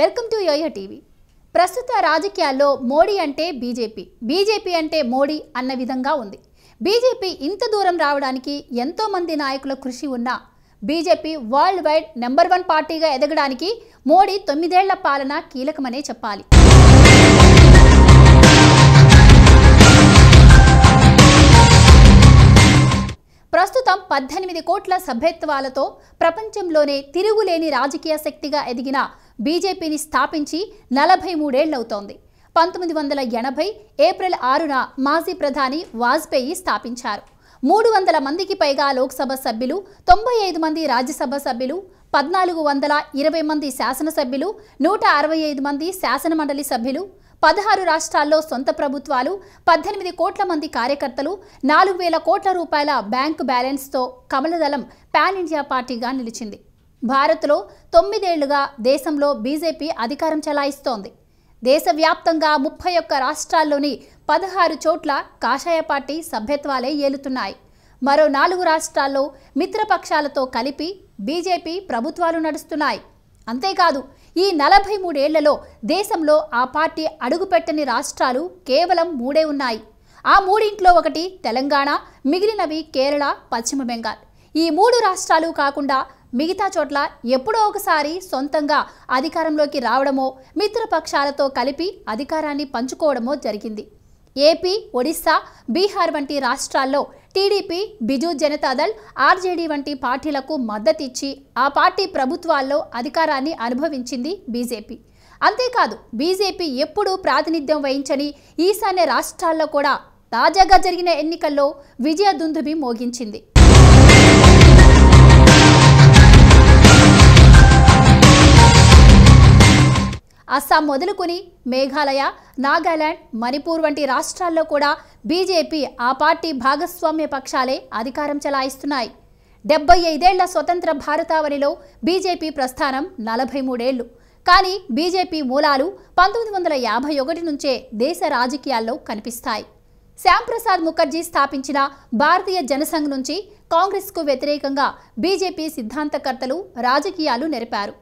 welcome to yo-yo TV ప్రస్తుత రాజకీయాల్లో మోడీ అంటే బీజేపీ బీజేపీ అంటే మోడీ అన్న విధంగా ఉంది బీజేపీ ఇంత దూరం రావడానికి ఎంతోమంది నాయకుల కృషి ఉన్నా BJP worldwide number one పార్టీగా ఎదగడానికి మోడీ తొమ్మిదేళ్ల పాలన కీలకమనే చెప్పాలి ప్రస్తుతం పద్దెనిమిది కోట్ల సభ్యత్వాలతో ప్రపంచంలోనే తిరుగులేని రాజకీయ శక్తిగా ఎదిగిన బీజేపీని స్థాపించి నలభై మూడేళ్లవుతోంది పంతొమ్మిది వందల ఎనభై ఏప్రిల్ ఆరున మాజీ ప్రధాని వాజ్పేయి స్థాపించారు మూడు వందల మందికి పైగా లోక్సభ సభ్యులు తొంభై ఐదు మంది రాజ్యసభ సభ్యులు పద్నాలుగు వందల ఇరవై మంది శాసనసభ్యులు నూట అరవై ఐదు మంది శాసనమండలి సభ్యులు పదహారు రాష్ట్రాల్లో సొంత ప్రభుత్వాలు పద్దెనిమిది కోట్ల మంది కార్యకర్తలు నాలుగు వేల కోట్ల రూపాయల బ్యాంకు బ్యాలెన్స్తో కమలదళం పాన్ ఇండియా పార్టీగా నిలిచింది భారత్లో తొమ్మిదేళ్లుగా దేశంలో బీజేపీ అధికారం చెలాయిస్తోంది దేశవ్యాప్తంగా ముప్పై ఒక్క రాష్ట్రాల్లోని పదహారు చోట్ల కాషాయ పార్టీ సభ్యత్వాలే ఏలుతున్నాయి మరో నాలుగు రాష్ట్రాల్లో మిత్రపక్షాలతో కలిపి బీజేపీ ప్రభుత్వాలు నడుస్తున్నాయి అంతేకాదు ఈ నలభై మూడేళ్లలో దేశంలో ఆ పార్టీ అడుగుపెట్టని రాష్ట్రాలు కేవలం మూడే ఉన్నాయి ఆ మూడింట్లో ఒకటి తెలంగాణ మిగిలినవి కేరళ పశ్చిమ బెంగాల్ ఈ మూడు రాష్ట్రాలు కాకుండా మిగతా చోట్ల ఎప్పుడో ఒకసారి సొంతంగా అధికారంలోకి రావడమో మిత్రపక్షాలతో కలిపి అధికారాన్ని పంచుకోవడమో జరిగింది ఏపీ ఒడిస్సా బీహార్ వంటి రాష్ట్రాల్లో టీడీపీ బిజు జనతాదళ్ ఆర్జేడీ వంటి పార్టీలకు మద్దతిచ్చి ఆ పార్టీ ప్రభుత్వాల్లో అధికారాన్ని అనుభవించింది బీజేపీ అంతేకాదు బీజేపీ ఎప్పుడూ ప్రాతినిధ్యం వహించని ఈశాన్య రాష్ట్రాల్లో కూడా తాజాగా జరిగిన ఎన్నికల్లో విజయ దుందుబి మోగించింది అస్సాం మొదలుకుని మేఘాలయ నాగాలాండ్ మణిపూర్ వంటి రాష్ట్రాల్లో కూడా బీజేపీ ఆ పార్టీ భాగస్వామ్య పక్షాలే అధికారం చెలాయిస్తున్నాయి డెబ్బై ఐదేళ్ల స్వతంత్ర భారతావనిలో బీజేపీ ప్రస్థానం నలభై మూడేళ్లు కానీ బీజేపీ మూలాలు పంతొమ్మిది వందల యాభై ఒకటి నుంచే దేశ రాజకీయాల్లో కనిపిస్తాయి శ్యాంప్రసాద్ ముఖర్జీ స్థాపించిన భారతీయ జనసంఘ్ నుంచి కాంగ్రెస్కు వ్యతిరేకంగా బీజేపీ సిద్ధాంతకర్తలు రాజకీయాలు నెరిపారు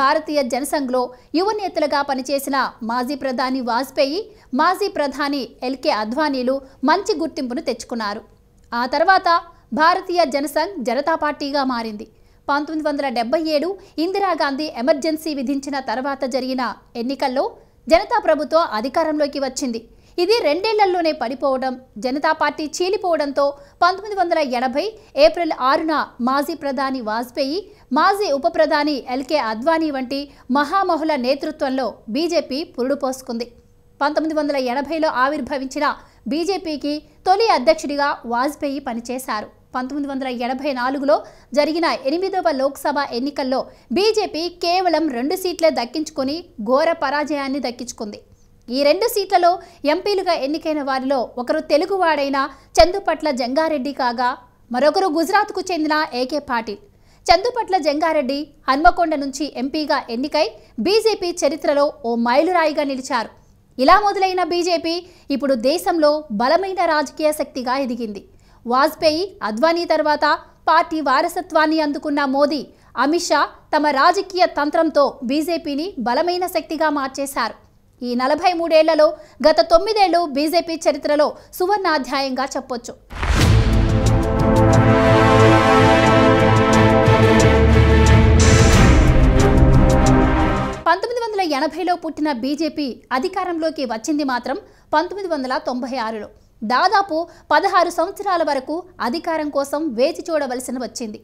భారతీయ జనసంఘ్లో యువనేతలుగా పనిచేసిన మాజీ ప్రధాని వాజ్పేయి మాజీ ప్రధాని ఎల్కే అద్వానీలు మంచి గుర్తింపును తెచ్చుకున్నారు ఆ తర్వాత భారతీయ జనసంఘ్ జనతా పార్టీగా మారింది పంతొమ్మిది వందల డెబ్బై ఏడు ఇందిరాగాంధీ ఎమర్జెన్సీ విధించిన తర్వాత జరిగిన ఎన్నికల్లో జనతా ప్రభుత్వం అధికారంలోకి వచ్చింది ఇది రెండేళ్లలోనే పడిపోవడం జనతా పార్టీ చీలిపోవడంతో పంతొమ్మిది వందల ఎనభై ఏప్రిల్ ఆరున మాజీ ప్రధాని వాజ్పేయి మాజీ ఉప ప్రధాని ఎల్కే అద్వానీ వంటి మహామహుల నేతృత్వంలో బీజేపీ పురుడుపోసుకుంది పంతొమ్మిది వందల ఎనభైలో ఆవిర్భవించిన బీజేపీకి తొలి అధ్యక్షుడిగా వాజ్పేయి పనిచేశారు పంతొమ్మిది వందల ఎనభై నాలుగులో జరిగిన ఎనిమిదవ లోక్సభ ఎన్నికల్లో బీజేపీ కేవలం రెండు సీట్లే దక్కించుకుని ఘోర పరాజయాన్ని దక్కించుకుంది ఈ రెండు సీట్లలో ఎంపీలుగా ఎన్నికైన వారిలో ఒకరు తెలుగువాడైన చందుపట్ల జంగారెడ్డి కాగా మరొకరు గుజరాత్కు చెందిన ఏకే పాటిల్ చందుపట్ల జంగారెడ్డి హన్మకొండ నుంచి ఎంపీగా ఎన్నికై బీజేపీ చరిత్రలో ఓ మైలురాయిగా నిలిచారు ఇలా మొదలైన బీజేపీ ఇప్పుడు దేశంలో బలమైన రాజకీయ శక్తిగా ఎదిగింది వాజ్పేయి అద్వానీ తర్వాత పార్టీ వారసత్వాన్ని అందుకున్న మోదీ అమిత్ షా తమ రాజకీయ తంత్రంతో బీజేపీని బలమైన శక్తిగా మార్చేశారు ఈ నలభై మూడేళ్లలో గత తొమ్మిదేళ్లు బీజేపీ చరిత్రలో సువర్ణాధ్యాయంగా చెప్పొచ్చు పంతొమ్మిది వందల ఎనభైలో పుట్టిన బీజేపీ అధికారంలోకి వచ్చింది మాత్రం పంతొమ్మిది వందల తొంభై ఆరులో దాదాపు పదహారు సంవత్సరాల వరకు అధికారం కోసం వేచి చూడవలసిన వచ్చింది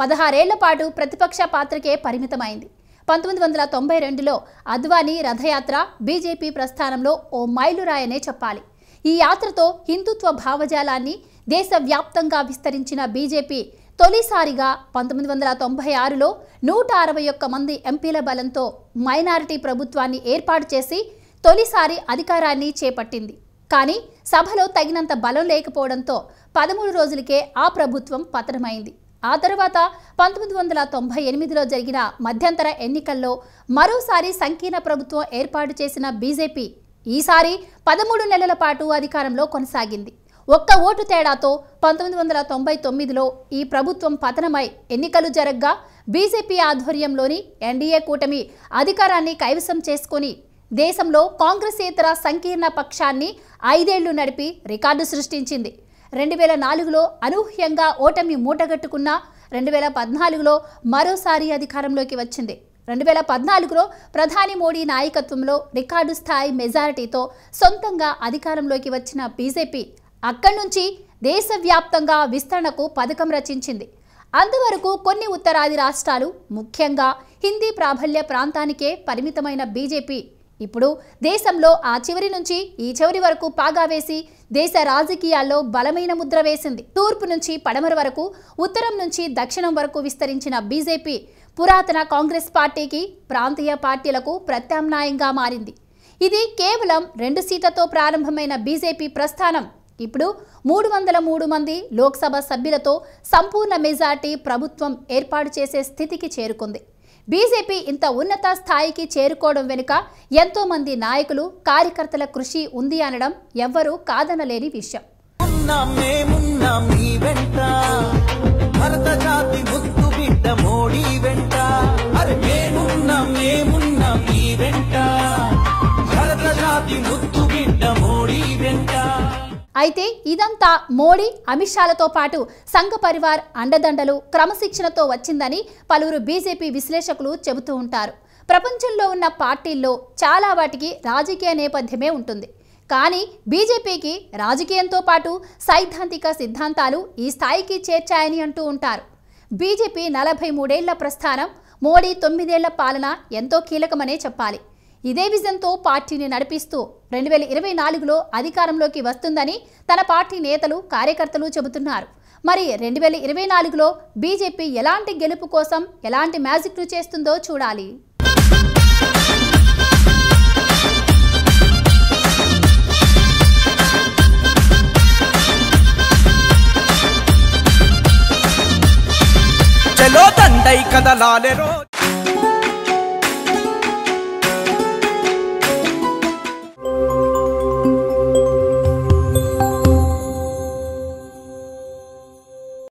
పదహారేళ్ల పాటు ప్రతిపక్ష పాత్రకే పరిమితమైంది పంతొమ్మిది వందల తొంభై రెండులో అద్వానీ రథయాత్ర బీజేపీ ప్రస్థానంలో ఓ మైలురాయనే చెప్పాలి ఈ యాత్రతో హిందుత్వ భావజాలాన్ని దేశవ్యాప్తంగా విస్తరించిన బీజేపీ తొలిసారిగా పంతొమ్మిది వందల తొంభై ఆరులో నూట అరవై ఒక్క మంది ఎంపీల బలంతో మైనారిటీ ప్రభుత్వాన్ని ఏర్పాటు చేసి తొలిసారి అధికారాన్ని చేపట్టింది కానీ సభలో తగినంత బలం లేకపోవడంతో పదమూడు రోజులకే ఆ ప్రభుత్వం పతనమైంది ఆ తర్వాత పంతొమ్మిది వందల తొంభై ఎనిమిదిలో జరిగిన మధ్యంతర ఎన్నికల్లో మరోసారి సంకీర్ణ ప్రభుత్వం ఏర్పాటు చేసిన బీజేపీ ఈసారి పదమూడు నెలల పాటు అధికారంలో కొనసాగింది ఒక్క ఓటు తేడాతో పంతొమ్మిది వందల తొంభై తొమ్మిదిలో ఈ ప్రభుత్వం పతనమై ఎన్నికలు జరగ్గా బీజేపీ ఆధ్వర్యంలోని ఎన్డీఏ కూటమి అధికారాన్ని కైవసం చేసుకుని దేశంలో కాంగ్రెస్ ఇతర సంకీర్ణ పక్షాన్ని ఐదేళ్లు నడిపి రికార్డు సృష్టించింది రెండు వేల నాలుగులో అనూహ్యంగా ఓటమి మూటగట్టుకున్న రెండు వేల పద్నాలుగులో మరోసారి అధికారంలోకి వచ్చింది రెండు వేల పద్నాలుగులో ప్రధాని మోడీ నాయకత్వంలో రికార్డు స్థాయి మెజారిటీతో సొంతంగా అధికారంలోకి వచ్చిన బీజేపీ అక్కడి నుంచి దేశవ్యాప్తంగా విస్తరణకు పథకం రచించింది అందువరకు కొన్ని ఉత్తరాది రాష్ట్రాలు ముఖ్యంగా హిందీ ప్రాబల్య ప్రాంతానికే పరిమితమైన బీజేపీ ఇప్పుడు దేశంలో ఆ చివరి నుంచి ఈ చివరి వరకు పాగా వేసి దేశ రాజకీయాల్లో బలమైన ముద్ర వేసింది తూర్పు నుంచి పడమర వరకు ఉత్తరం నుంచి దక్షిణం వరకు విస్తరించిన బీజేపీ పురాతన కాంగ్రెస్ పార్టీకి ప్రాంతీయ పార్టీలకు ప్రత్యామ్నాయంగా మారింది ఇది కేవలం రెండు సీట్లతో ప్రారంభమైన బీజేపీ ప్రస్థానం ఇప్పుడు మూడు వందల మూడు మంది లోక్సభ సభ్యులతో సంపూర్ణ మెజార్టీ ప్రభుత్వం ఏర్పాటు చేసే స్థితికి చేరుకుంది బీజేపీ ఇంత ఉన్నత స్థాయికి చేరుకోవడం వెనుక ఎంతోమంది నాయకులు కార్యకర్తల కృషి ఉంది అనడం ఎవ్వరూ కాదనలేని విషయం భారత మోడీ వెంట అరే అయితే ఇదంతా మోడీ అమిత్ షాలతో పాటు సంఘ పరివార్ అండదండలు క్రమశిక్షణతో వచ్చిందని పలువురు బీజేపీ విశ్లేషకులు చెబుతూ ఉంటారు ప్రపంచంలో ఉన్న పార్టీల్లో చాలా వాటికి రాజకీయ నేపథ్యమే ఉంటుంది కానీ బీజేపీకి రాజకీయంతో పాటు సైద్ధాంతిక సిద్ధాంతాలు ఈ స్థాయికి చేర్చాయని అంటూ ఉంటారు బీజేపీ నలభై మూడేళ్ల ప్రస్థానం మోడీ తొమ్మిదేళ్ల పాలన ఎంతో కీలకమనే చెప్పాలి ఇదే విజన్తో పార్టీని నడిపిస్తూ రెండు వేల ఇరవై నాలుగులో అధికారంలోకి వస్తుందని తన పార్టీ నేతలు కార్యకర్తలు చెబుతున్నారు మరి రెండు వేల ఇరవై నాలుగులో బీజేపీ ఎలాంటి గెలుపు కోసం ఎలాంటి మ్యాజిక్లు చేస్తుందో చూడాలి